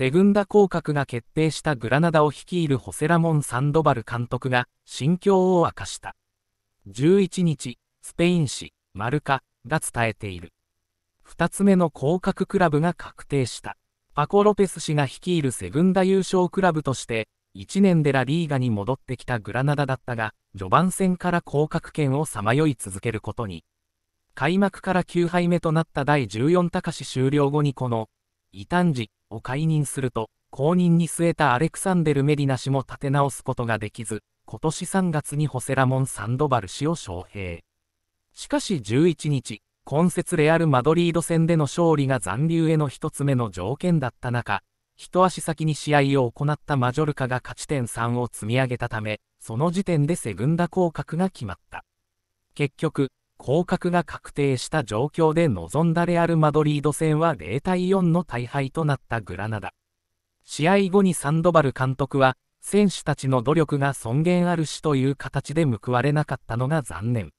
セグンダ降格が決定したグラナダを率いるホセラモン・サンドバル監督が心境を明かした。11日、スペイン紙、マルカが伝えている。2つ目の降格クラブが確定した。パコ・ロペス氏が率いるセグンダ優勝クラブとして、1年でラリーガに戻ってきたグラナダだったが、序盤戦から降格圏をさまよい続けることに。開幕から9敗目となった第14高し終了後にこの、異端児を解任すると、後任に据えたアレクサンデル・メディナ氏も立て直すことができず、今年3月にホセラモン・サンドバル氏を招聘。しかし11日、今節レアル・マドリード戦での勝利が残留への一つ目の条件だった中、一足先に試合を行ったマジョルカが勝ち点3を積み上げたため、その時点でセグンダ降格が決まった。結局、降格が確定した状況で臨んだレアル・マドリード戦は0対4の大敗となったグラナダ。試合後にサンドバル監督は、選手たちの努力が尊厳あるしという形で報われなかったのが残念。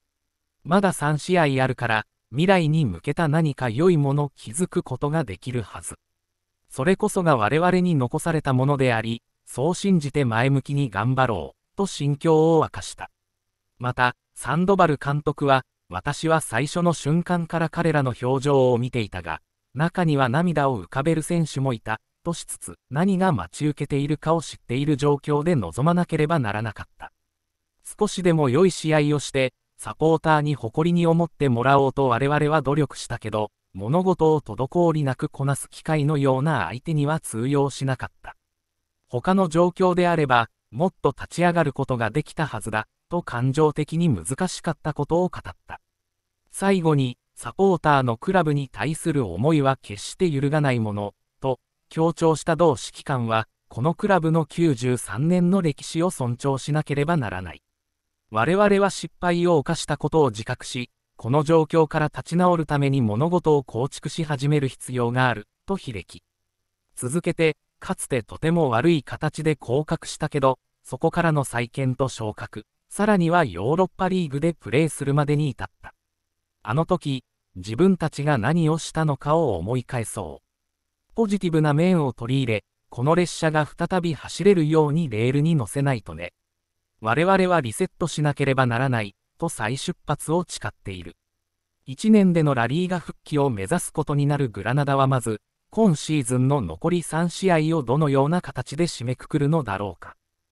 まだ3試合あるから、未来に向けた何か良いもの気づくことができるはず。それこそが我々に残されたものであり、そう信じて前向きに頑張ろう、と心境を明かした。また、サンドバル監督は、私は最初の瞬間から彼らの表情を見ていたが、中には涙を浮かべる選手もいた、としつつ、何が待ち受けているかを知っている状況で臨まなければならなかった。少しでも良い試合をして、サポーターに誇りに思ってもらおうと我々は努力したけど、物事を滞りなくこなす機会のような相手には通用しなかった。他の状況であれば、もっと立ち上がることができたはずだ、と感情的に難しかったことを語った。最後に、サポーターのクラブに対する思いは決して揺るがないもの、と強調した同指揮官は、このクラブの93年の歴史を尊重しなければならない。我々は失敗を犯したことを自覚し、この状況から立ち直るために物事を構築し始める必要がある、と悲劇。続けて、かつてとても悪い形で降格したけど、そこからの再建と昇格、さらにはヨーロッパリーグでプレーするまでに至った。あの時、自分たちが何をしたのかを思い返そう。ポジティブな面を取り入れ、この列車が再び走れるようにレールに乗せないとね。我々はリセットしなければならない、と再出発を誓っている。1年でのラリーが復帰を目指すことになるグラナダはまず、今シーズンの残り3試合をどのような形で締めくくるのだろうか。